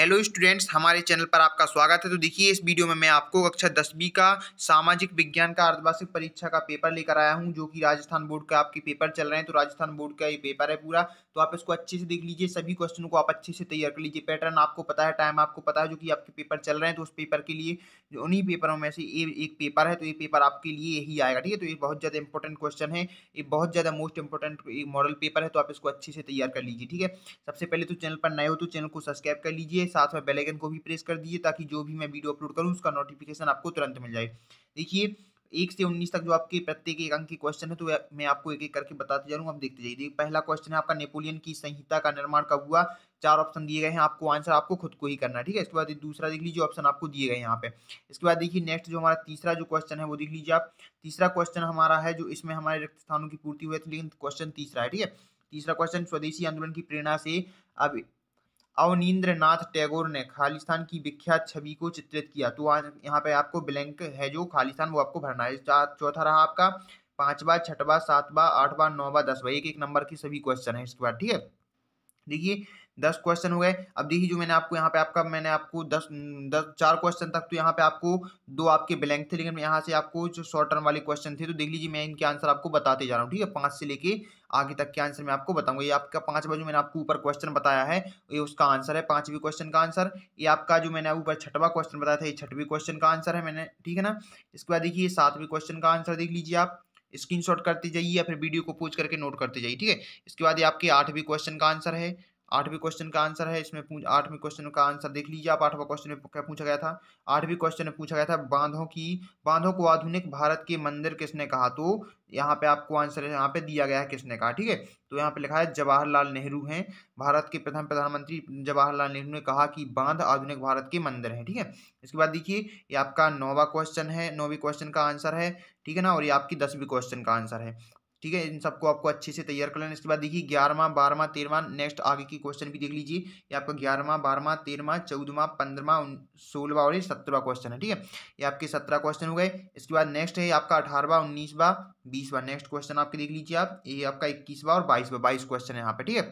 hello students हमारे channel पर आपका स्वागत है तो देखिए इस वीडियो में मैं आपको कक्षा दसवीं का सामाजिक विज्ञान का अर्धवार्षिक परीक्षा का पेपर लेकर आया हूं जो कि राजस्थान बोर्ड का आपके पेपर चल रहे हैं तो राजस्थान बोर्ड का ये पेपर है पूरा तो आप इसको अच्छे से देख लीजिए सभी क्वेश्चनों को आप अच्छे से तैयार कर लीजिए पैटर्न आपको पता है टाइम आपको पता है जो कि आपके पेपर चल रहे हैं तो उस पेपर के लिए उन्हीं पेपरों में से ए, एक पेपर है तो ये पेपर आपके लिए यही आएगा ठीक है तो ये बहुत ज़्यादा इंपॉर्टेंट क्वेश्चन है ये बहुत ज़्यादा मोस्ट इंपॉर्टेंट मॉडल पेपर है तो आप इसको अच्छे से तैयार कर लीजिए ठीक है सबसे पहले तो चैनल पर नए हो तो चैनल को सब्सक्राइब कर लीजिए साथ में बेलाइकन को भी प्रेस कर दीजिए ताकि जो भी मैं वीडियो अपलोड करूँ उसका नोटिफिकेशन आपको तुरंत मिल जाए देखिए एक से उन्नीस तक जो आपके प्रत्येक एक अंक के क्वेश्चन है तो मैं आपको एक एक करके बताते जा रहा हूँ आप देखते जाइए पहला क्वेश्चन है आपका नेपोलियन की संहिता का निर्माण कब हुआ चार ऑप्शन दिए गए हैं आपको आंसर आपको खुद को ही करना है ठीक है इसके बाद दूसरा देख लीजिए ऑप्शन आपको दिए गए यहाँ पे इसके बाद देखिए नेक्स्ट जो हमारा तीसरा जो क्वेश्चन है वो देख लीजिए आप तीसरा क्वेश्चन हमारा है जो इसमें हमारे रक्त स्थानों की पूर्ति हुई थी लेकिन क्वेश्चन तीसरा है ठीक है तीसरा क्वेश्चन स्वदेशी आंदोलन की प्रेरणा से अब अवनीन्द्र नाथ टैगोर ने खालिस्तान की विख्यात छवि को चित्रित किया तो आज यहाँ पे आपको ब्लैंक है जो खालिस्तान वो आपको भरना है चौथा रहा आपका पांचवा छठवा सातवा आठवा नौवा दसवा एक एक नंबर की सभी क्वेश्चन है इसके बाद ठीक है देखिए दस क्वेश्चन हो गए अब देखिए जो मैंने आपको यहाँ पे आपका मैंने आपको दस दस चार क्वेश्चन तक तो यहाँ पे आपको दो आपके ब्लैंक थे लेकिन यहाँ से आपको जो शॉर्ट टर्म वाले क्वेश्चन थे तो देख लीजिए मैं इनके आंसर आपको बताते जा रहा हूँ ठीक है पाँच से लेके आगे तक के आंसर मैं आपको बताऊंगा ये आपका पाँचवा जो मैंने आपको ऊपर क्वेश्चन बताया है ये उसका आंसर है पाँचवीं क्वेश्चन का आंसर ये आपका जो मैंने ऊपर छठवा क्वेश्चन बताया था ये छठवीं क्वेश्चन का आंसर है मैंने ठीक है ना इसके बाद देखिए सातवीं क्वेश्चन का आंसर देख लीजिए आप स्क्रीनशॉट करते जाइए या फिर वीडियो को पूछ करके नोट करते जाइए ठीक है इसके बाद ये आपके आठवीं क्वेश्चन का आंसर है आठवीं क्वेश्चन का आंसर है इसमें आठवीं क्वेश्चन का आंसर देख लीजिए आप आठवां क्वेश्चन में क्या पूछा गया था आठवीं क्वेश्चन में पूछा गया था बांधों की बांधों को आधुनिक भारत के मंदिर किसने कहा तो यहाँ पे आपको आंसर यहाँ पे दिया गया है किसने कहा ठीक है तो यहाँ पे लिखा है जवाहरलाल नेहरू हैं भारत के प्रथम प्रधानमंत्री जवाहरलाल नेहरू ने कहा कि बांध आधुनिक भारत के मंदिर हैं ठीक है इसके बाद देखिए ये आपका नौवा क्वेश्चन है नौवीं क्वेश्चन का आंसर है ठीक है ना और ये आपकी दसवीं क्वेश्चन का आंसर है ठीक है इन सबको आपको अच्छे से तैयार कर लेना इसके बाद देखिए ग्यारहवा बारहवा तेरहवा नेक्स्ट आगे की क्वेश्चन भी देख लीजिए ये आपका ग्यारहवा बारहवा तेरहवा चौदहवा पंद्रहवा सोलहवा और सत्रहवा क्वेश्चन है ठीक है ये आपके सत्रह क्वेश्चन हो गए इसके बाद नेक्स्ट है आपका अठारहवा उन्नीसवा बीसवा नेक्स्ट क्वेश्चन आपके देख लीजिए आप ये आपका इक्कीसवा और बाईसवा बाईस क्वेश्चन है यहाँ पे ठीक है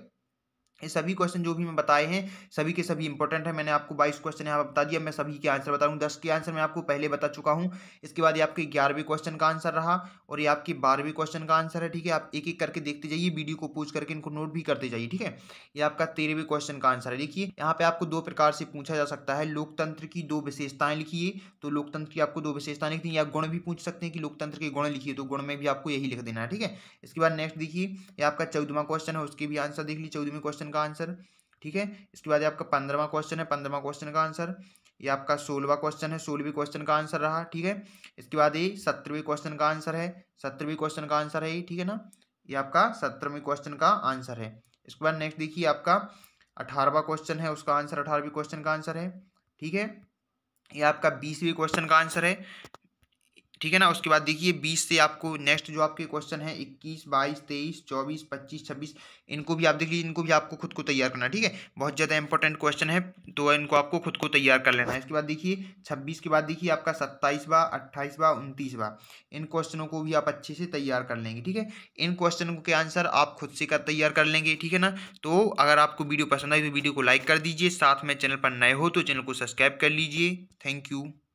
ये सभी क्वेश्चन जो भी मैं बताए हैं सभी के सभी इंपॉर्टेंट है मैंने आपको बाईस क्वेश्चन यहाँ पर बता दिया मैं सभी के आंसर बता रहा हूँ दस के आंसर मैं आपको पहले बता चुका हूँ इसके बाद ये आपके ग्यारहवीं क्वेश्चन का आंसर रहा और ये आपके बारहवीं क्वेश्चन का आंसर है ठीक है आप एक एक करके देखते जाइए वीडियो को पूछ करके इनको नोट भी करते जाइए ठीक है ये आपका तेरहवें क्वेश्चन का आंसर है देखिए यहाँ पे आपको दो प्रकार से पूछा जा सकता है लोकतंत्र की दो विशेषताएं लिखिए तो लोकतंत्र की आपको दो विशेषताएं लिखती है या गुण भी पूछ सकते हैं कि लोकतंत्र के गुण लिखिए तो गुण में भी आपको यही लिख देना है ठीक है इसके बाद नेक्स्ट देखिए ये आपका चौदहवा क्वेश्चन है उसके भी आंसर देख लीजिए चौदहवीं क्वेश्चन क्वेश्चन का आंसर ठीक है इसके बाद आपका पंद्रवा क्वेश्चन है पंद्रवा क्वेश्चन का आंसर ये आपका सोलहवा क्वेश्चन है सोलहवीं क्वेश्चन का आंसर रहा ठीक है इसके बाद ये सत्रहवीं क्वेश्चन का आंसर है सत्रहवीं क्वेश्चन का आंसर है ये ठीक है ना ये आपका सत्रहवीं क्वेश्चन का आंसर है इसके बाद नेक्स्ट देखिए आपका अठारहवा क्वेश्चन है उसका आंसर अठारहवीं क्वेश्चन का आंसर है ठीक है ये आपका बीसवीं क्वेश्चन का आंसर है ठीक है ना उसके बाद देखिए बीस से आपको नेक्स्ट जो आपके क्वेश्चन है इक्कीस बाईस तेईस चौबीस पच्चीस छब्बीस इनको भी आप देख लीजिए इनको भी आपको खुद को तैयार करना ठीक है बहुत ज़्यादा इंपॉर्टेंट क्वेश्चन है तो इनको आपको खुद को तैयार कर लेना है इसके बाद देखिए छब्बीस के बाद देखिए आपका बा बा उनतीस बा इन क्वेश्चनों को भी आप अच्छे से तैयार कर लेंगे ठीक है इन क्वेश्चनों के आंसर आप खुद से कर तैयार कर लेंगे ठीक है ना तो अगर आपको वीडियो पसंद आई तो वीडियो को लाइक कर दीजिए साथ में चैनल पर नए हो तो चैनल को सब्सक्राइब कर लीजिए थैंक यू